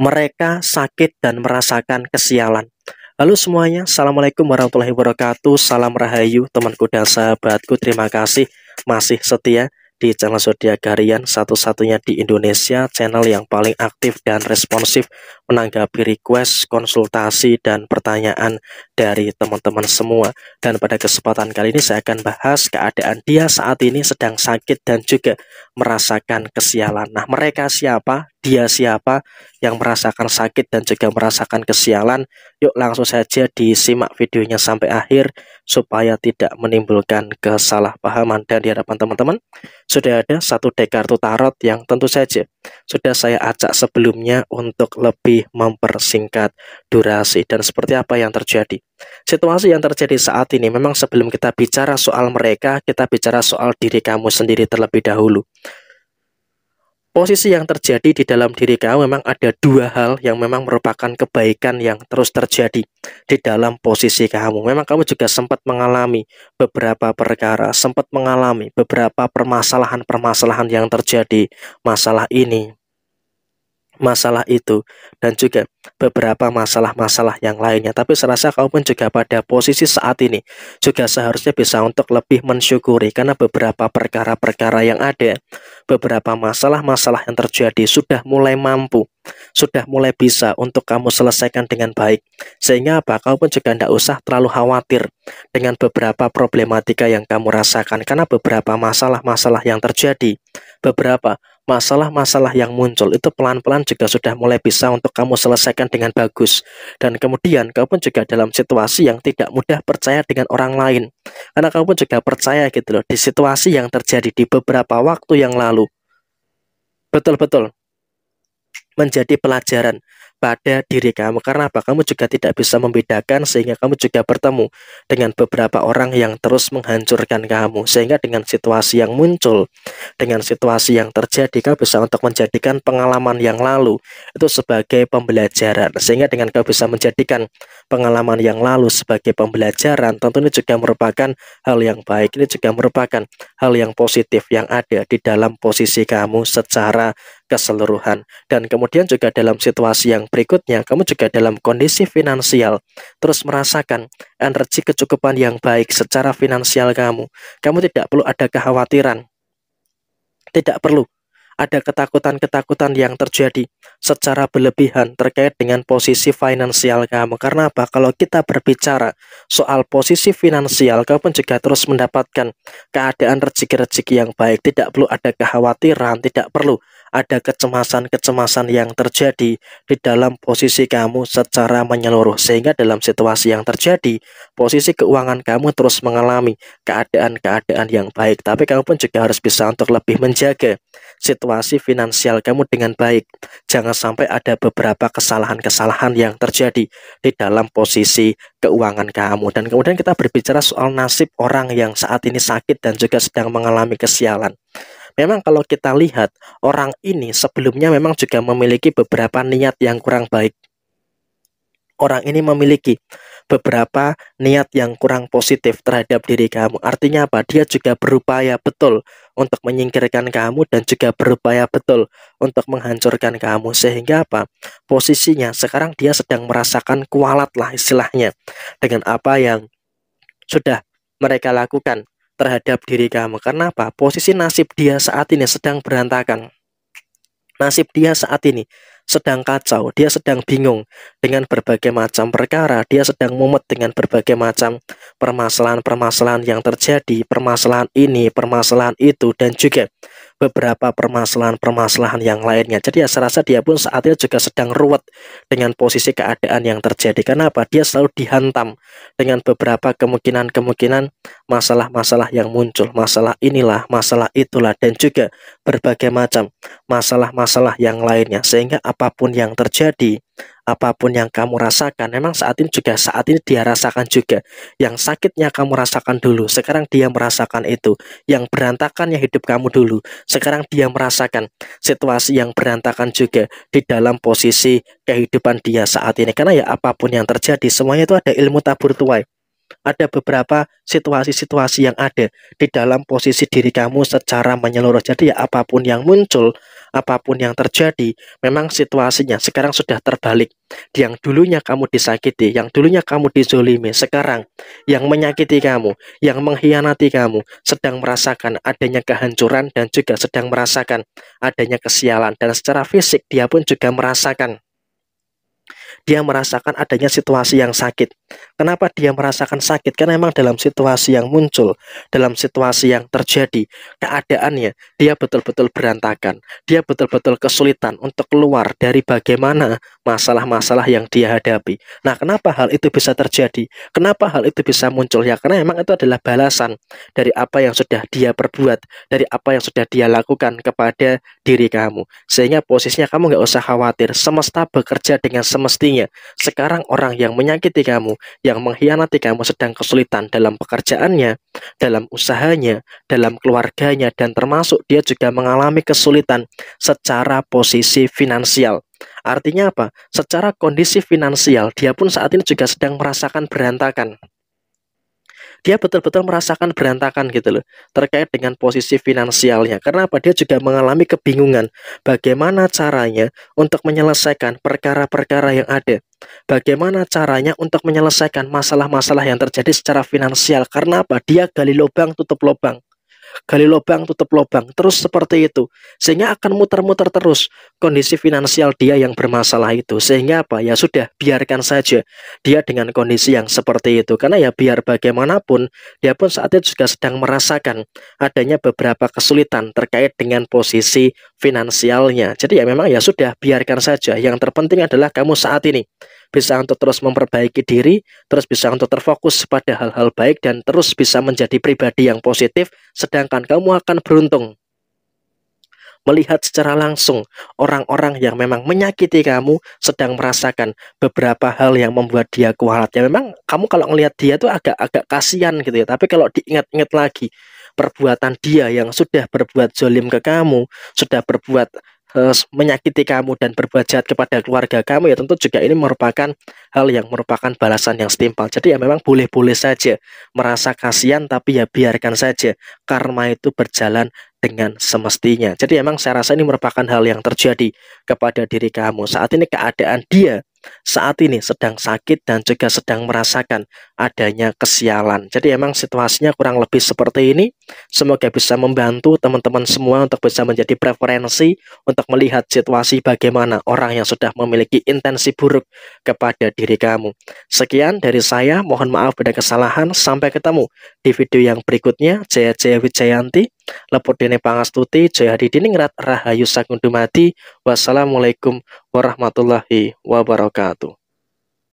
mereka sakit dan merasakan kesialan. Halo semuanya, Assalamualaikum warahmatullahi wabarakatuh, salam rahayu temanku dan sahabatku, terima kasih masih setia di channel Zodiac Harian satu-satunya di Indonesia, channel yang paling aktif dan responsif menanggapi request, konsultasi, dan pertanyaan dari teman-teman semua. Dan pada kesempatan kali ini saya akan bahas keadaan dia saat ini sedang sakit dan juga merasakan kesialan. Nah mereka siapa dia siapa yang merasakan sakit dan juga merasakan kesialan. Yuk langsung saja disimak videonya sampai akhir supaya tidak menimbulkan kesalahpahaman. Dan di hadapan teman-teman sudah ada satu deck kartu tarot yang tentu saja sudah saya acak sebelumnya untuk lebih mempersingkat durasi. Dan seperti apa yang terjadi? Situasi yang terjadi saat ini memang sebelum kita bicara soal mereka, kita bicara soal diri kamu sendiri terlebih dahulu posisi yang terjadi di dalam diri kamu memang ada dua hal yang memang merupakan kebaikan yang terus terjadi di dalam posisi kamu. Memang kamu juga sempat mengalami beberapa perkara, sempat mengalami beberapa permasalahan-permasalahan yang terjadi. Masalah ini, masalah itu dan juga beberapa masalah-masalah yang lainnya. Tapi serasa kau pun juga pada posisi saat ini juga seharusnya bisa untuk lebih mensyukuri karena beberapa perkara-perkara yang ada, beberapa masalah-masalah yang terjadi sudah mulai mampu, sudah mulai bisa untuk kamu selesaikan dengan baik. Sehingga apa? Kau pun juga tidak usah terlalu khawatir dengan beberapa problematika yang kamu rasakan karena beberapa masalah-masalah yang terjadi, beberapa masalah-masalah yang muncul itu pelan-pelan juga sudah mulai bisa untuk kamu selesaikan dengan bagus. Dan kemudian kamu pun juga dalam situasi yang tidak mudah percaya dengan orang lain. Karena kamu pun juga percaya gitu loh di situasi yang terjadi di beberapa waktu yang lalu. Betul-betul menjadi pelajaran pada diri kamu. Karena apa? Kamu juga tidak bisa membedakan sehingga kamu juga bertemu dengan beberapa orang yang terus menghancurkan kamu. Sehingga dengan situasi yang muncul, dengan situasi yang terjadi, kamu bisa untuk menjadikan pengalaman yang lalu itu sebagai pembelajaran. Sehingga dengan kamu bisa menjadikan pengalaman yang lalu sebagai pembelajaran, tentu ini juga merupakan hal yang baik. Ini juga merupakan hal yang positif yang ada di dalam posisi kamu secara keseluruhan. Dan kemudian kemudian juga dalam situasi yang berikutnya, kamu juga dalam kondisi finansial, terus merasakan energi kecukupan yang baik secara finansial kamu. Kamu tidak perlu ada kekhawatiran, tidak perlu ada ketakutan-ketakutan yang terjadi secara berlebihan terkait dengan posisi finansial kamu. Karena apa? Kalau kita berbicara soal posisi finansial, kamu pun juga terus mendapatkan keadaan rezeki-rezeki yang baik. Tidak perlu ada kekhawatiran, tidak perlu ada kecemasan-kecemasan yang terjadi di dalam posisi kamu secara menyeluruh sehingga dalam situasi yang terjadi posisi keuangan kamu terus mengalami keadaan-keadaan yang baik tapi kamu pun juga harus bisa untuk lebih menjaga situasi finansial kamu dengan baik jangan sampai ada beberapa kesalahan-kesalahan yang terjadi di dalam posisi keuangan kamu dan kemudian kita berbicara soal nasib orang yang saat ini sakit dan juga sedang mengalami kesialan Memang kalau kita lihat orang ini sebelumnya memang juga memiliki beberapa niat yang kurang baik. Orang ini memiliki beberapa niat yang kurang positif terhadap diri kamu. Artinya apa? Dia juga berupaya betul untuk menyingkirkan kamu dan juga berupaya betul untuk menghancurkan kamu. Sehingga apa? Posisinya sekarang dia sedang merasakan kualat lah istilahnya dengan apa yang sudah mereka lakukan terhadap diri kamu. Karena apa? Posisi nasib dia saat ini sedang berantakan. Nasib dia saat ini sedang kacau, dia sedang bingung dengan berbagai macam perkara, dia sedang mumet dengan berbagai macam permasalahan-permasalahan yang terjadi, permasalahan ini, permasalahan itu, dan juga beberapa permasalahan-permasalahan yang lainnya. Jadi ya saya rasa dia pun saat itu juga sedang ruwet dengan posisi keadaan yang terjadi. Karena apa? Dia selalu dihantam dengan beberapa kemungkinan-kemungkinan masalah-masalah yang muncul. Masalah inilah, masalah itulah, dan juga berbagai macam masalah-masalah yang lainnya. Sehingga apapun yang terjadi, apapun yang kamu rasakan, memang saat ini juga saat ini dia rasakan juga. Yang sakitnya kamu rasakan dulu, sekarang dia merasakan itu. Yang berantakannya hidup kamu dulu, sekarang dia merasakan situasi yang berantakan juga di dalam posisi kehidupan dia saat ini. Karena ya apapun yang terjadi, semuanya itu ada ilmu tabur tuai. Ada beberapa situasi-situasi yang ada di dalam posisi diri kamu secara menyeluruh. Jadi ya apapun yang muncul apapun yang terjadi, memang situasinya sekarang sudah terbalik. Yang dulunya kamu disakiti, yang dulunya kamu dizolimi, sekarang yang menyakiti kamu, yang mengkhianati kamu, sedang merasakan adanya kehancuran dan juga sedang merasakan adanya kesialan. Dan secara fisik dia pun juga merasakan dia merasakan adanya situasi yang sakit. Kenapa dia merasakan sakit? Karena memang dalam situasi yang muncul, dalam situasi yang terjadi, keadaannya dia betul-betul berantakan. Dia betul-betul kesulitan untuk keluar dari bagaimana masalah-masalah yang dia hadapi. Nah, kenapa hal itu bisa terjadi? Kenapa hal itu bisa muncul? Ya, karena memang itu adalah balasan dari apa yang sudah dia perbuat, dari apa yang sudah dia lakukan kepada diri kamu. Sehingga posisinya kamu nggak usah khawatir, semesta bekerja dengan semestinya. Sekarang orang yang menyakiti kamu, yang mengkhianati kamu sedang kesulitan dalam pekerjaannya, dalam usahanya, dalam keluarganya, dan termasuk dia juga mengalami kesulitan secara posisi finansial Artinya apa? Secara kondisi finansial, dia pun saat ini juga sedang merasakan berantakan. Dia betul-betul merasakan berantakan gitu loh, terkait dengan posisi finansialnya. Karena apa? Dia juga mengalami kebingungan bagaimana caranya untuk menyelesaikan perkara-perkara yang ada. Bagaimana caranya untuk menyelesaikan masalah-masalah yang terjadi secara finansial? Karena apa? Dia gali lubang, tutup lubang gali lubang tutup lubang terus seperti itu sehingga akan muter-muter terus kondisi finansial dia yang bermasalah itu sehingga apa ya sudah biarkan saja dia dengan kondisi yang seperti itu karena ya biar bagaimanapun dia pun saat itu juga sedang merasakan adanya beberapa kesulitan terkait dengan posisi finansialnya jadi ya memang ya sudah biarkan saja yang terpenting adalah kamu saat ini bisa untuk terus memperbaiki diri, terus bisa untuk terfokus pada hal-hal baik dan terus bisa menjadi pribadi yang positif, sedangkan kamu akan beruntung melihat secara langsung orang-orang yang memang menyakiti kamu sedang merasakan beberapa hal yang membuat dia kuat. ya memang kamu kalau ngelihat dia tuh agak-agak kasihan gitu ya tapi kalau diingat-ingat lagi perbuatan dia yang sudah berbuat zolim ke kamu sudah berbuat Eh, menyakiti kamu dan berbuat jahat kepada keluarga kamu ya tentu juga ini merupakan hal yang merupakan balasan yang setimpal. Jadi ya memang boleh-boleh saja merasa kasihan tapi ya biarkan saja karma itu berjalan dengan semestinya. Jadi emang saya rasa ini merupakan hal yang terjadi kepada diri kamu. Saat ini keadaan dia saat ini sedang sakit dan juga sedang merasakan adanya kesialan. Jadi emang situasinya kurang lebih seperti ini. Semoga bisa membantu teman-teman semua untuk bisa menjadi preferensi untuk melihat situasi bagaimana orang yang sudah memiliki intensi buruk kepada diri kamu. Sekian dari saya, mohon maaf pada kesalahan. Sampai ketemu di video yang berikutnya. Jaya Jaya Wijayanti Lepur dene pangastuti, jaya diningrat, rahayu sakundumati. Wassalamualaikum warahmatullahi wabarakatuh.